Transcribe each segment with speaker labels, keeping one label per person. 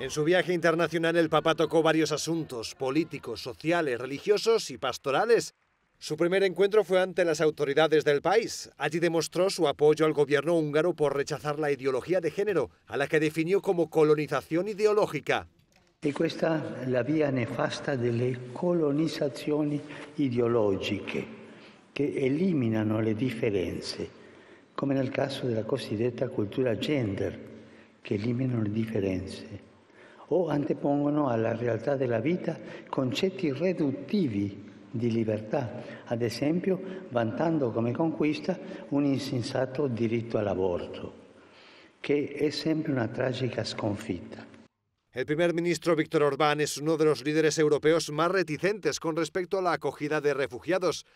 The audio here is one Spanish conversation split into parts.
Speaker 1: En su viaje internacional el Papa tocó varios asuntos políticos, sociales, religiosos y pastorales. Su primer encuentro fue ante las autoridades del país. Allí demostró su apoyo al gobierno húngaro por rechazar la ideología de género, a la que definió como colonización ideológica.
Speaker 2: Y esta es la vía nefasta de delle colonizzazioni que eliminan eliminano le como en el caso de la cosiddetta cultura gender, che eliminan le differenze o antepongono realidad de la vida... concetti riduttivi di libertà, ad esempio vantando como conquista un insensato al aborto... ...que es siempre una trágica sconfitta.
Speaker 1: El primer ministro Víctor Orbán es uno de los líderes europeos más reticentes con respecto a la acogida de refugiados.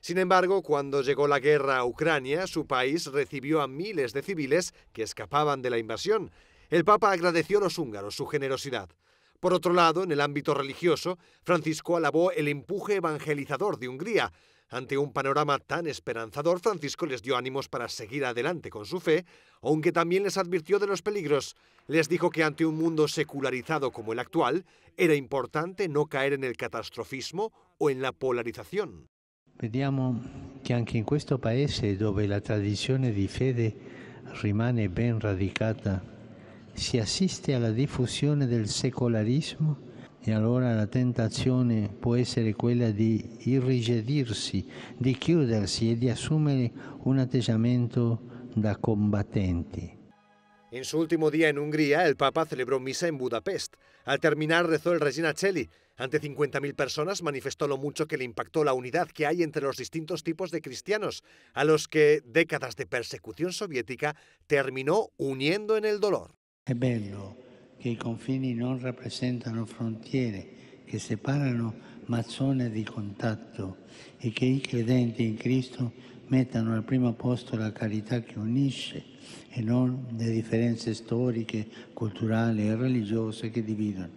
Speaker 1: Sin embargo, cuando llegó la guerra a Ucrania, su país recibió a miles de civiles que escapaban de la invasión el Papa agradeció a los húngaros su generosidad. Por otro lado, en el ámbito religioso, Francisco alabó el empuje evangelizador de Hungría. Ante un panorama tan esperanzador, Francisco les dio ánimos para seguir adelante con su fe, aunque también les advirtió de los peligros. Les dijo que ante un mundo secularizado como el actual, era importante no caer en el catastrofismo o en la polarización.
Speaker 2: Vediamo que anche in questo este paese dove la tradizione di fede rimane ben radicata si assiste alla diffusione del secolarismo e allora la tentazione può essere quella di irrigidirsi, di chiudersi e di assumere un atteggiamento da combattenti.
Speaker 1: En su último día en Hungría, el Papa celebró misa en Budapest. Al terminar rezó el Regina Celli. Ante 50.000 personas manifestó lo mucho que le impactó la unidad que hay entre los distintos tipos de cristianos, a los que décadas de persecución soviética terminó uniendo en el dolor.
Speaker 2: È bello que i confini non rappresentano frontiere que separan ma zone di contatto e che i credenti in Cristo mettano al primo posto la carità que unisce e non le differenze storiche, culturali y religiose que dividono.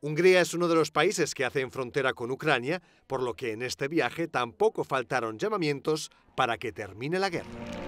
Speaker 1: Hungría es uno de los países que hacen frontera con Ucrania, por lo que en este viaje tampoco faltaron llamamientos para que termine la guerra.